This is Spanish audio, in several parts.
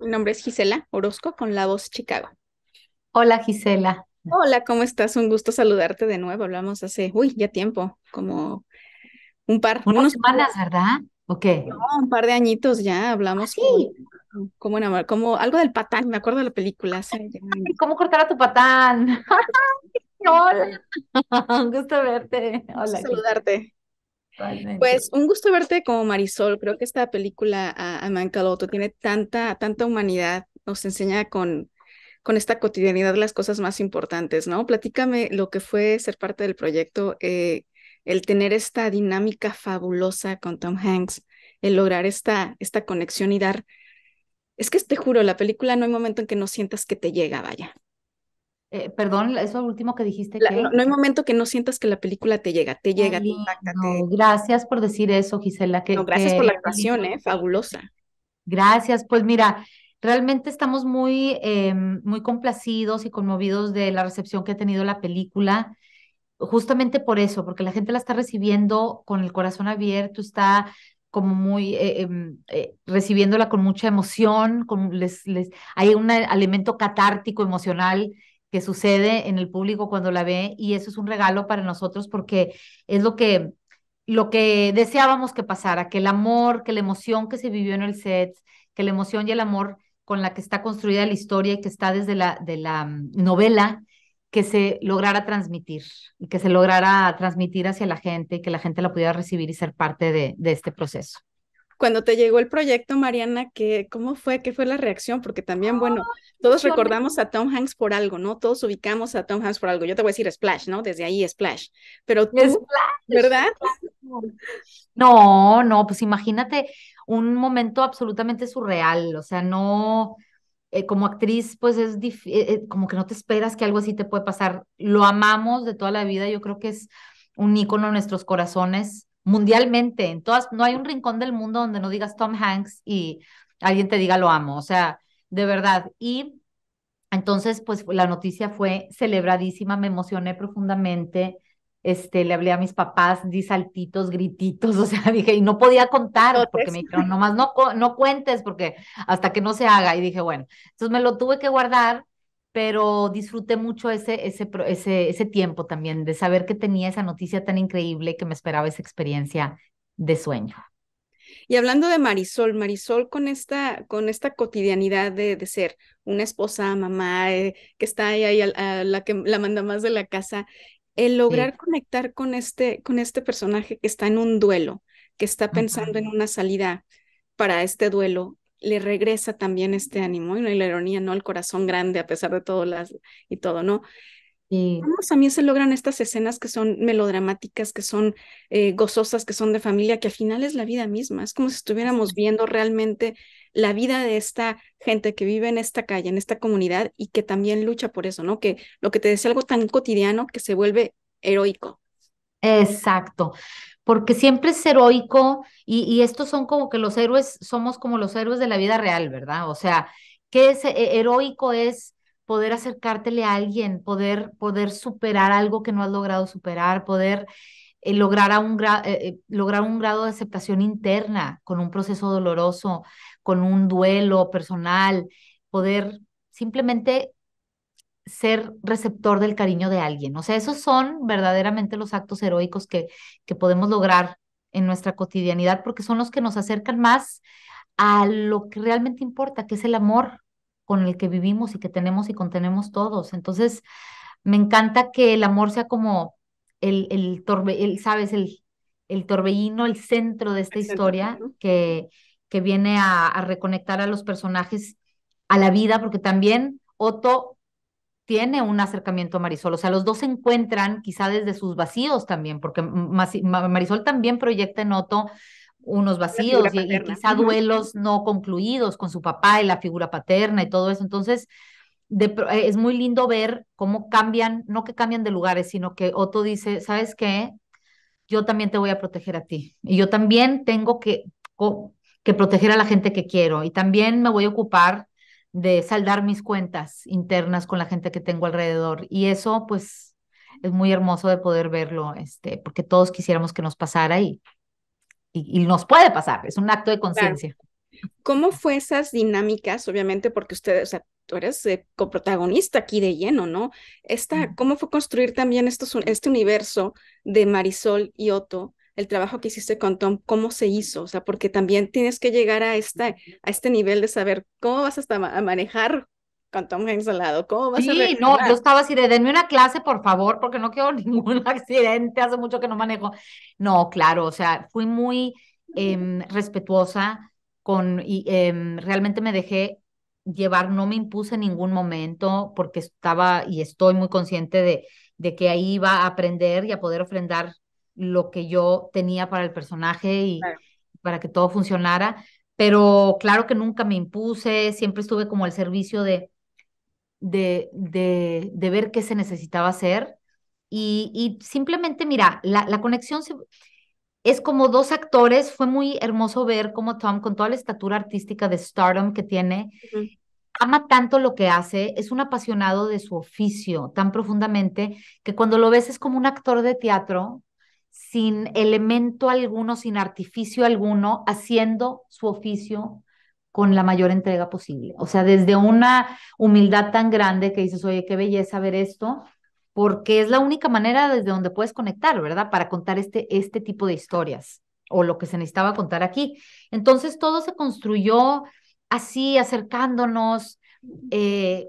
Mi nombre es Gisela Orozco con La Voz Chicago. Hola Gisela. Hola, ¿cómo estás? Un gusto saludarte de nuevo. Hablamos hace, uy, ya tiempo, como un par. Unas semanas, ¿verdad? Ok. un par de añitos ya, hablamos. Ah, sí. Como, como algo del patán, me acuerdo de la película. ¿Cómo cortar a tu patán? Hola. Un gusto verte. Hola. Saludarte. Pues un gusto verte como Marisol. Creo que esta película, ah, a, Man tiene tanta, tanta humanidad, nos enseña con, con esta cotidianidad las cosas más importantes, ¿no? Platícame lo que fue ser parte del proyecto, eh, el tener esta dinámica fabulosa con Tom Hanks, el lograr esta, esta conexión y dar... Es que te juro, la película no hay momento en que no sientas que te llega, vaya. Eh, perdón, eso último que dijiste. No, hay momento que no sientas que la película te llega, te llega, te Gracias por decir eso, Gisela. gracias por la actuación, ¿eh? fabulosa. Gracias, pues mira, realmente estamos muy, em, muy complacidos y conmovidos de la recepción que ha tenido la película. Justamente por eso, porque la gente la está recibiendo con el corazón abierto, está como muy eh, em, eh, recibiéndola con mucha emoción, les, les, hay un elemento catártico emocional que sucede en el público cuando la ve y eso es un regalo para nosotros porque es lo que, lo que deseábamos que pasara, que el amor, que la emoción que se vivió en el set, que la emoción y el amor con la que está construida la historia y que está desde la, de la mm, novela, que se lograra transmitir y que se lograra transmitir hacia la gente y que la gente la pudiera recibir y ser parte de, de este proceso cuando te llegó el proyecto, Mariana, ¿cómo fue? ¿Qué fue la reacción? Porque también, ah, bueno, todos recordamos a Tom Hanks por algo, ¿no? Todos ubicamos a Tom Hanks por algo. Yo te voy a decir Splash, ¿no? Desde ahí Splash. Pero tú, Splash. ¿verdad? No, no, pues imagínate un momento absolutamente surreal, o sea, no... Eh, como actriz, pues es eh, eh, como que no te esperas que algo así te puede pasar. Lo amamos de toda la vida, yo creo que es un ícono en nuestros corazones mundialmente, en todas, no hay un rincón del mundo donde no digas Tom Hanks y alguien te diga lo amo, o sea, de verdad. Y entonces, pues la noticia fue celebradísima, me emocioné profundamente, este, le hablé a mis papás, di saltitos, grititos, o sea, dije, y no podía contar, porque me dijeron, nomás no, no cuentes, porque hasta que no se haga, y dije, bueno, entonces me lo tuve que guardar pero disfruté mucho ese, ese, ese, ese tiempo también de saber que tenía esa noticia tan increíble que me esperaba esa experiencia de sueño. Y hablando de Marisol, Marisol con esta, con esta cotidianidad de, ser una esposa, mamá, eh, que está ahí, a, la que la manda más de la casa, el lograr conectar con este, con este personaje que está en un duelo, que está pensando en una salida para este duelo, le regresa también este ánimo y la ironía, ¿no? El corazón grande a pesar de todo las, y todo, ¿no? Y también se logran estas escenas que son melodramáticas, que son eh, gozosas, que son de familia, que al final es la vida misma? Es como si estuviéramos viendo realmente la vida de esta gente que vive en esta calle, en esta comunidad y que también lucha por eso, ¿no? Que lo que te decía algo tan cotidiano que se vuelve heroico. Exacto, porque siempre es heroico y, estos son como que los héroes, somos como los héroes de la vida real, ¿verdad? O sea, qué es eh, heroico es poder acercártele a alguien, poder, poder superar algo que no has logrado superar, poder eh, lograr, un eh, lograr un grado de aceptación interna con un proceso doloroso, con un duelo personal, poder simplemente ser receptor del cariño de alguien. O sea, esos son verdaderamente los actos heroicos que, que podemos lograr en nuestra cotidianidad porque son los que nos acercan más a lo que realmente importa, que es el amor con el que vivimos y que tenemos y contenemos todos. Entonces, me encanta que el amor sea como el, el, ¿sabes? El, el torbellino, el centro de esta historia que, que viene a reconectar a los personajes a la vida, porque también Otto tiene un acercamiento a Marisol. O sea, los dos se encuentran quizá desde sus vacíos también, porque Marisol también proyecta en Otto unos vacíos y, quizá duelos no concluidos con su papá y la figura paterna y todo eso. Entonces, eh, es muy lindo ver cómo cambian, no que cambian de lugares, sino que Otto dice, ¿sabes qué? Yo también te voy a proteger a ti. Y yo también tengo que, que proteger a la gente que quiero. Y también me voy a ocupar de saldar mis cuentas internas con la gente que tengo alrededor. Y eso, pues, es muy hermoso de poder verlo, este, porque todos quisiéramos que nos pasara y, y, nos puede pasar, es un acto de conciencia. ¿Cómo fue esas dinámicas? Obviamente, porque ustedes, o sea, tú eres eh, coprotagonista aquí de lleno, ¿no? Esta, ¿Cómo fue construir también este universo de Marisol y Otto? el trabajo que hiciste con Tom, cómo se hizo, o sea, porque también tienes que llegar a, esta, a este nivel de saber cómo vas hasta a manejar con Tom Hanks al lado, cómo vas a a Sí, no, yo estaba así de, denme una clase, por favor, porque no quiero ningún accidente, hace mucho que no manejo. No, claro, o sea, fui muy em, respetuosa con, y em, realmente me dejé llevar, no me impuse en ningún momento, porque estaba y estoy muy consciente de, de que ahí iba a aprender y a poder ofrendar lo que yo tenía para el personaje y para que todo funcionara. Pero claro que nunca me impuse, siempre estuve como al servicio de, de, de, ver qué se necesitaba hacer. Y, simplemente, mira, la, conexión es como dos actores. Fue muy hermoso ver cómo Tom, con toda la estatura artística de stardom que tiene, ama tanto lo que hace, es un apasionado de su oficio tan profundamente que cuando lo ves es como un actor de teatro sin elemento alguno, sin artificio alguno, haciendo su oficio con la mayor entrega posible. O sea, desde una humildad tan grande que dices, oye, qué belleza ver esto, porque es la única manera desde donde puedes conectar, ¿verdad? Para contar este, este tipo de historias o lo que se necesitaba contar aquí. Entonces todo se construyó así, acercándonos, eh,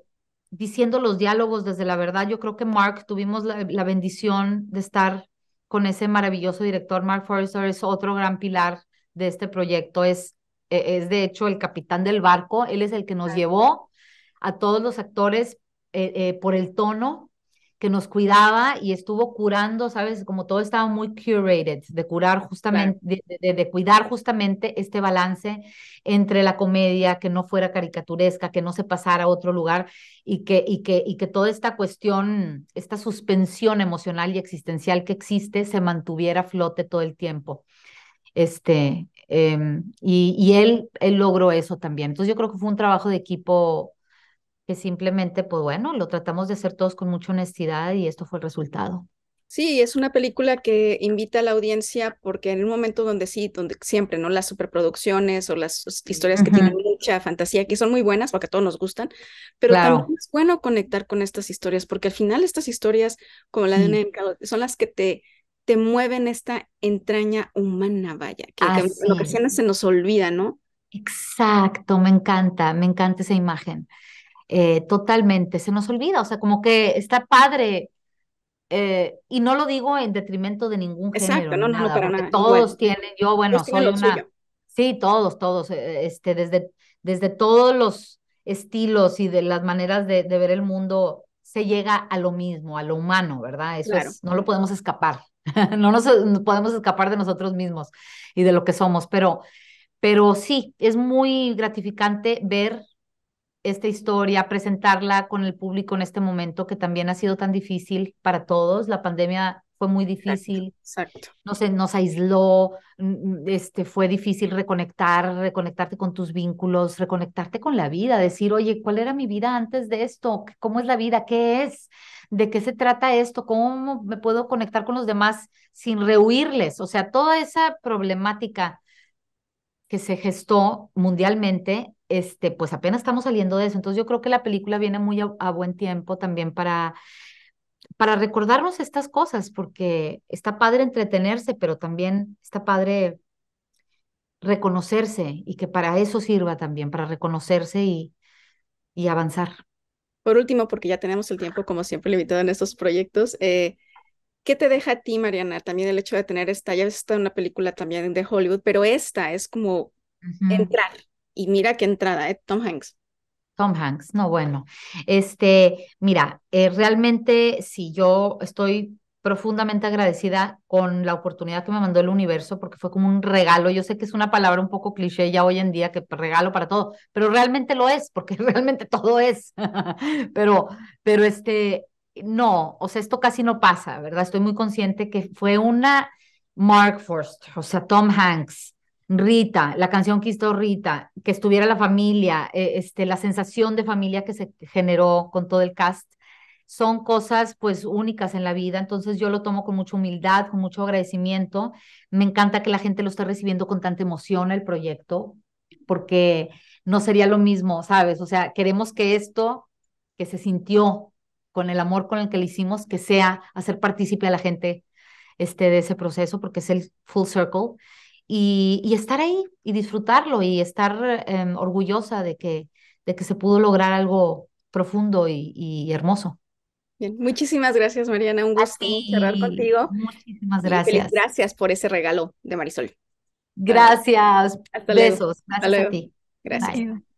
diciendo los diálogos desde la verdad. Yo creo que Mark tuvimos la, la bendición de estar con ese maravilloso director, Mark Forrester, es otro gran pilar de este proyecto, es, e, es de hecho el capitán del barco, él es el que nos llevó a todos los actores eh, eh, por el tono que nos cuidaba y estuvo curando, ¿sabes? Como todo estaba muy curated, de curar justamente, de, cuidar justamente este balance entre la comedia, que no fuera caricaturesca, que no se pasara a otro lugar y que, y que, y que toda esta cuestión, esta suspensión emocional y existencial que existe se mantuviera a flote todo el tiempo. Este, em, y, y él, él logró eso también. Entonces yo creo que fue un trabajo de equipo simplemente, pues bueno, lo tratamos de hacer todos con mucha honestidad y esto fue el resultado. Sí, es una película que invita a la audiencia porque en un momento donde sí, donde siempre, ¿no? Las superproducciones o las historias que tienen mucha fantasía, que son muy buenas porque a todos nos gustan, pero es bueno conectar con estas historias porque al final estas historias, como la de son las que te, te mueven esta entraña humana, vaya, que, que que se nos olvida, ¿no? Exacto, me encanta, me encanta esa imagen. Eh, totalmente, se nos olvida, o sea, como que está padre. Eh, y no lo digo en detrimento de ningún Exacto, género, no, no, para nada. Todos tienen, yo bueno, soy una, sí, todos, todos, eh, este, desde, desde todos los estilos y de las maneras de, de ver el mundo, se llega a lo mismo, a lo humano, ¿verdad? Eso es, no lo podemos escapar, no nos podemos escapar de nosotros mismos y de lo que somos, pero, pero sí, es muy gratificante ver esta historia, presentarla con el público en este momento que también ha sido tan difícil para todos. La pandemia fue muy difícil. Exacto. Nos, nos aisló, mm, este, fue difícil reconectar, reconectarte con tus vínculos, reconectarte con la vida, decir, oye, ¿cuál era mi vida antes de esto? ¿Cómo es la vida? ¿Qué es? ¿De qué se trata esto? ¿Cómo me puedo conectar con los demás sin rehuirles? O sea, toda esa problemática que se gestó mundialmente este, pues apenas estamos saliendo de eso. Entonces yo creo que la película viene muy a, buen tiempo también para, para recordarnos estas cosas, porque está padre entretenerse, pero también está padre reconocerse y que para eso sirva también, para reconocerse y, avanzar. Por último, porque ya tenemos el tiempo como siempre limitado en estos proyectos, eh, ¿qué te deja a ti, Mariana? También el hecho de tener esta, ya ves, está una película también de Hollywood, pero esta es como entrar, y mira qué entrada, ¿eh? Tom Hanks. Tom Hanks, no, bueno. Este, mira, eh, realmente si yo estoy profundamente agradecida con la oportunidad que me mandó el universo, porque fue como un regalo. Yo sé que es una palabra un poco cliché ya hoy en día, que regalo para todo, pero realmente lo es, porque realmente todo es. pero, pero este, no, o sea, esto casi no pasa, ¿verdad? Estoy muy consciente que fue una Mark Forst, o sea, Tom Hanks, Rita, la canción que hizo Rita, que estuviera la familia, eh, este, la sensación de familia que se generó con todo el cast, son cosas pues únicas en la vida, entonces yo lo tomo con mucha humildad, con mucho agradecimiento. Me encanta que la gente lo esté recibiendo con tanta emoción el proyecto, porque no sería lo mismo, ¿sabes? O sea, queremos que esto que se sintió con el amor con el que le hicimos, que sea hacer partícipe a la gente este, de ese proceso, porque es el full circle y, estar ahí y disfrutarlo y estar em, orgullosa de que, de que se pudo lograr algo profundo y, hermoso. Bien. Muchísimas gracias, Mariana. Un gusto cerrar contigo. Muchísimas gracias. gracias por ese regalo de Marisol. Gracias. Hasta Besos. Gracias Hasta luego. ti. Gracias.